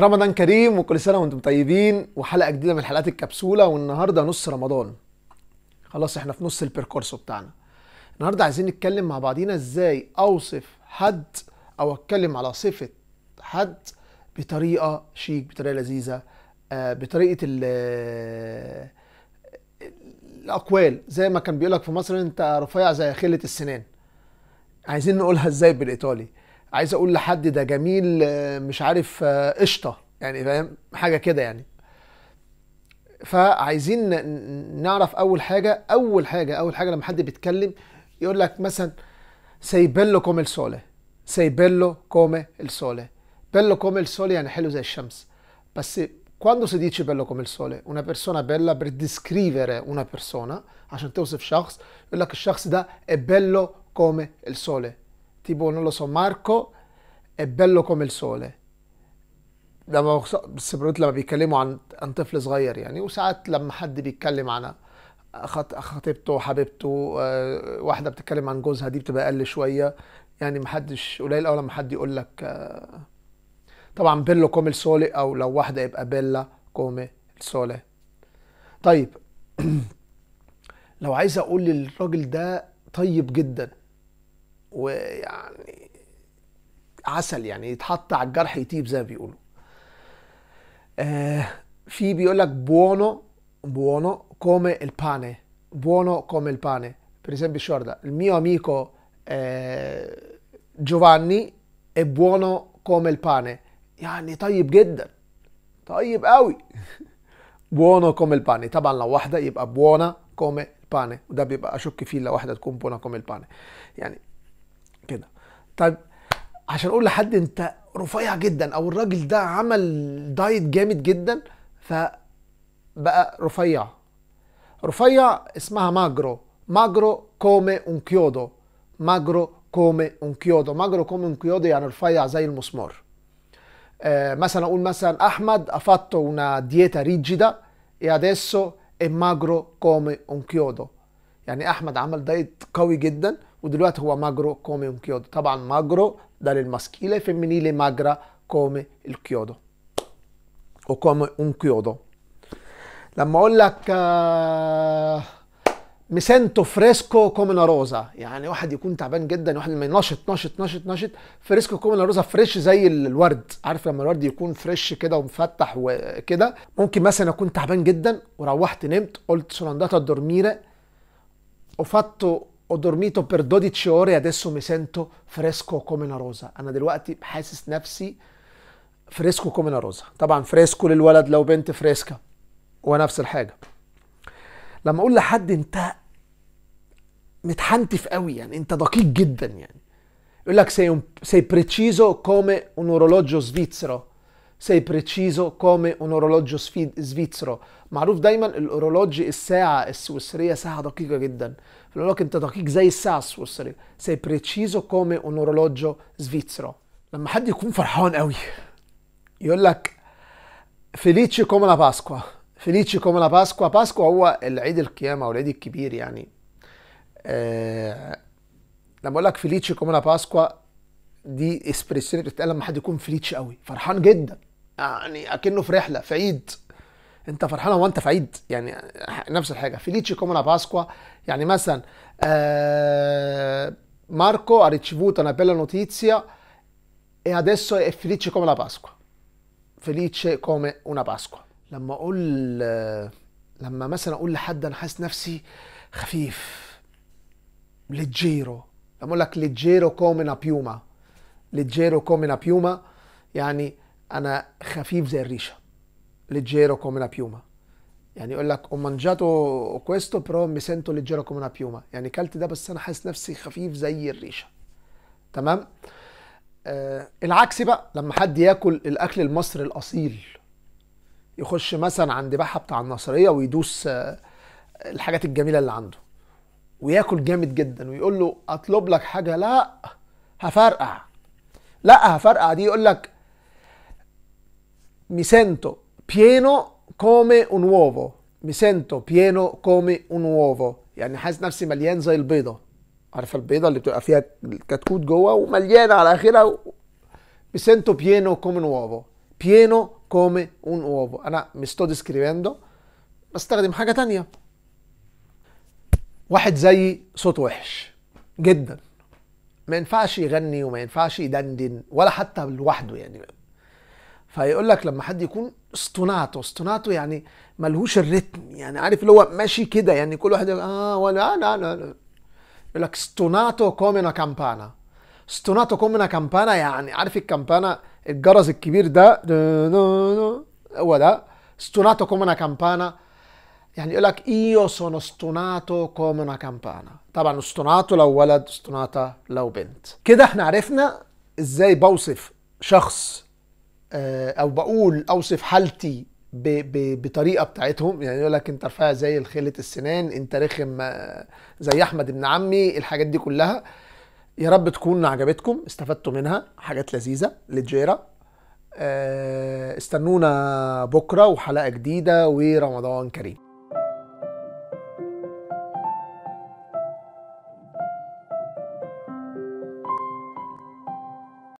رمضان كريم وكل سنه وانتم طيبين وحلقه جديده من حلقات الكبسوله والنهارده نص رمضان خلاص احنا في نص البركورسو بتاعنا النهارده عايزين نتكلم مع بعضينا ازاي اوصف حد او اتكلم على صفه حد بطريقه شيك بطريقه لذيذه آه، بطريقه الاقوال زي ما كان بيقولك في مصر انت رفيع زي خله السنان عايزين نقولها ازاي بالايطالي عايز اقول لحد ده جميل آه، مش عارف آه، قشطه يعني فاهم حاجه كده يعني فعايزين نعرف اول حاجه اول حاجه اول حاجه لما حد بيتكلم يقول لك مثلا سي بيلو كوم السوله سي بيلو كوم السوله بيلو كوم السوله يعني حلو زي الشمس بس quando si dice bello come il sole una persona bella per descrivere una persona عشان توصف شخص يقول لك الشخص ده è bello come il sole tipo, non lo so, Marco è bello come sole لما بس لما بيتكلموا عن عن طفل صغير يعني وساعات لما حد بيتكلم عن خطيبته حبيبته واحدة بتتكلم عن جوزها دي بتبقى أقل شوية يعني محدش قليل قوي لما حد يقول لك طبعا بيلو كومي سولي أو لو واحدة يبقى بيلا كومي سولي طيب لو عايز أقول للراجل ده طيب جدا ويعني عسل يعني يتحط على الجرح يطيب زي ما بيقولوا آه في بيقول لك بوونو بوونو كومي الباني بوونو كومي الباني per esempio guarda الميو اميكو amico eh, كومي الباني يعني طيب جدا طيب قوي بوونو كومي الباني طبعا لو واحده يبقى بوونا كومي الباني وده بيبقى اشك فيه لو واحده تكون بونا كومي الباني يعني كده طيب عشان اقول لحد انت رفيع جدا او الراجل ده عمل دايت جامد جدا فبقى رفيع رفيع اسمها ماجرو ماجرو كومي اونكيودو ماجرو كومي اونكيودو ماجرو كومي اونكيودو يعني رفيع زي المسمار آه مثلا اقول مثلا احمد افاتو اونا دييتا ريجيدا e adesso è magro come un chiodo يعني احمد عمل دايت قوي جدا ودلوقتي هو ماجرو كومي un كيودو طبعا ماجرو ده للمسكيله فيمينيلي ماجرا كومي الكيودو وكومي un كيودو لما اقول لك آه، ميسنتو مسنتو فريسكو كومي روزا يعني واحد يكون تعبان جدا واحد لما ينشط نشط نشط نشط فريسكو كومي روزا فريش زي الورد عارف لما الورد يكون فريش كده ومفتح وكده ممكن مثلا اكون تعبان جدا وروحت نمت قلت سولانداتا دورميرا ho ho dormito per 12 ore e adesso mi sento fresco come una rosa انا دلوقتي حاسس نفسي فريسكو كومن روزا طبعا فريسكو للولد لو بنت فريسكا ونفس الحاجه لما اقول لحد انت متحنتف قوي يعني انت دقيق جدا يعني يقول لك sei, un, sei preciso come un orologio svizzero sei preciso come un orologio svizzero معروف دايما الاورولوجي الساعه السويسريه ساعه دقيقه جدا فيقول لك انت دقيق زي الساعه السويسريه سي بريتشيزو كومي اون اورولوجيو svizzero لما حد يكون فرحان قوي يقول لك فيليتشي كومي لا باسكوا فيليتشي كومي لا باسكوا باسكوا هو العيد القيامه او العيد الكبير يعني آه لما اقول لك فيليتشي كومي لا باسكوا دي اسبريسيون بتتقال لما حد يكون فيليتشي قوي فرحان جدا يعني اكنه في رحله في عيد انت فرحان وانت في عيد يعني نفس الحاجه فيليتشي كومو باسكوا يعني مثلا آه ماركو اريتشيفوتا انا بيلا bella notizia e adesso è felice come la Pasqua felice come una Pasqua لما اقول لما مثلا اقول لحد انا حاسس نفسي خفيف ليجيرو لما اقول لك ليجيرو كومي بيوما ليجيرو كومي بيوما يعني انا خفيف زي الريشه ليجيرو كوم لا بيوما يعني يقول لك اومانجاتو كويستو برو مي سنتو ليجيرو كوم لا بيوما يعني كلت ده بس انا حاسس نفسي خفيف زي الريشه تمام آه العكس بقى لما حد ياكل الاكل المصري الاصيل يخش مثلا عند بحه بتاع الناصريه ويدوس آه الحاجات الجميله اللي عنده وياكل جامد جدا ويقول له اطلب لك حاجه لا هفرقع لا هفرقع دي يقول لك mi sento pieno come un uovo mi sento pieno come un uovo يعني حاسس نفسي مليان زي البيضه عارفه البيضه اللي بتبقى فيها الكتكوت جوه ومليانه على اخرها و... mi sento pieno come un uovo pieno come un uovo انا mi sto descrivendo بستخدم حاجه تانية واحد زي صوت وحش جدا ما ينفعش يغني وما ينفعش يدندن ولا حتى لوحده يعني فيقول لك لما حد يكون استوناتو استوناتو يعني ملهوش الريتم يعني عارف اللي هو ماشي كده يعني كل واحد يقول اه ولا لا لا لا يقول لك ستوناتو كومينا كامبانا ستوناتو كومينا كامبانا يعني عارف الكامبانا الجرس الكبير ده هو ده ستوناتو كومينا كامبانا يعني يقول لك ايو سونو ستوناتو كومينا كامبانا طبعا ستوناتو لو ولد ستوناتا لو بنت كده احنا عرفنا ازاي بوصف شخص آه، او بقول اوصف حالتي بطريقه بتاعتهم يعني يقول لك انت رفيع زي الخيلة السنان انت رخم آه، زي احمد ابن عمي الحاجات دي كلها يا رب تكون عجبتكم استفدتوا منها حاجات لذيذه للجيره آه، استنونا بكره وحلقه جديده ورمضان كريم